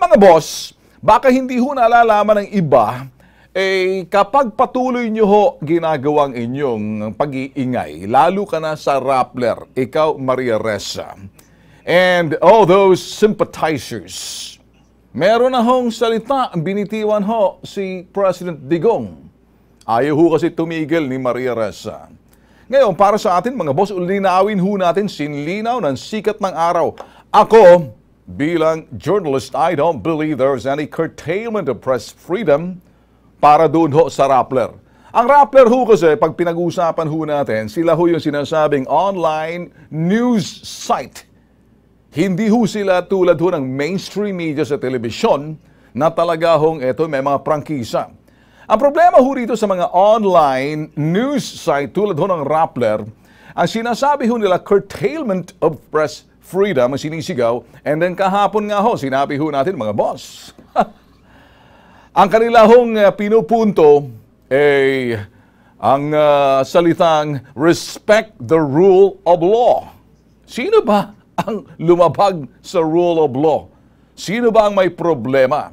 Mga boss, baka hindi ho nalalaman ng iba, eh kapag patuloy nyo ho ginagawang inyong pag-iingay, lalo ka na sa Rappler, ikaw Maria Ressa, and all those sympathizers, meron na hong salita binitiwan ho si President Digong. Ayaw ho kasi tumigil ni Maria Ressa. Ngayon, para sa atin mga boss, ulinawin ho natin sinlinaw ng sikat ng araw. Ako, Bilang journalist, I don't believe there's any curtailment of press freedom para doon ho sa Rappler. Ang Rappler ho kasi, pag pinag-uusapan ho natin, sila ho yung sinasabing online news site. Hindi ho sila tulad ho ng mainstream media sa telebisyon na talaga hong eto may mga prangkisa. Ang problema ho rito sa mga online news site tulad ho ng Rappler, ang sinasabi ho nila curtailment of press freedom ang sinisigaw. And then kahapon nga ho, sinabi ho natin mga boss. ang kanila hong uh, pinupunto ay eh, ang uh, salitang respect the rule of law. Sino ba ang lumabag sa rule of law? Sino ba ang may problema?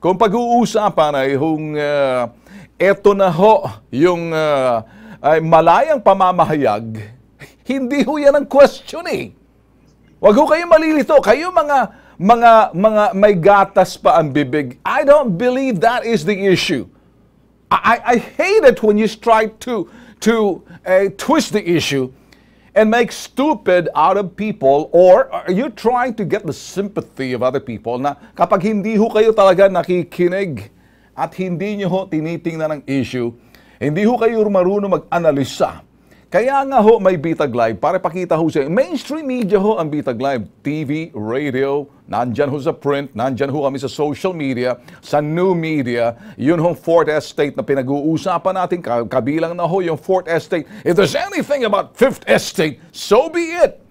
Kung pag-uusapan ay hung uh, eto na ho yung uh, ay malayang pamamahayag, hindi ho yan ang question eh. Wag ho kayong malilito. Kayo mga, mga, mga may gatas pa ang bibig. I don't believe that is the issue. I, I hate it when you try to, to uh, twist the issue and make stupid out of people or are you trying to get the sympathy of other people na kapag hindi ho kayo talaga nakikinig at hindi nyo ho tinitingnan ng issue, hindi ho kayo marunong mag-analisa kaya nga ho may Bitag Live para pakita ho sa mainstream media ho ang Bitag Live. TV, radio, nandyan ho sa print, nandyan ho kami sa social media, sa new media. Yun ho Fort estate na pinag-uusapan natin. Kabilang na ho yung Fort estate. If there's anything about fifth estate, so be it.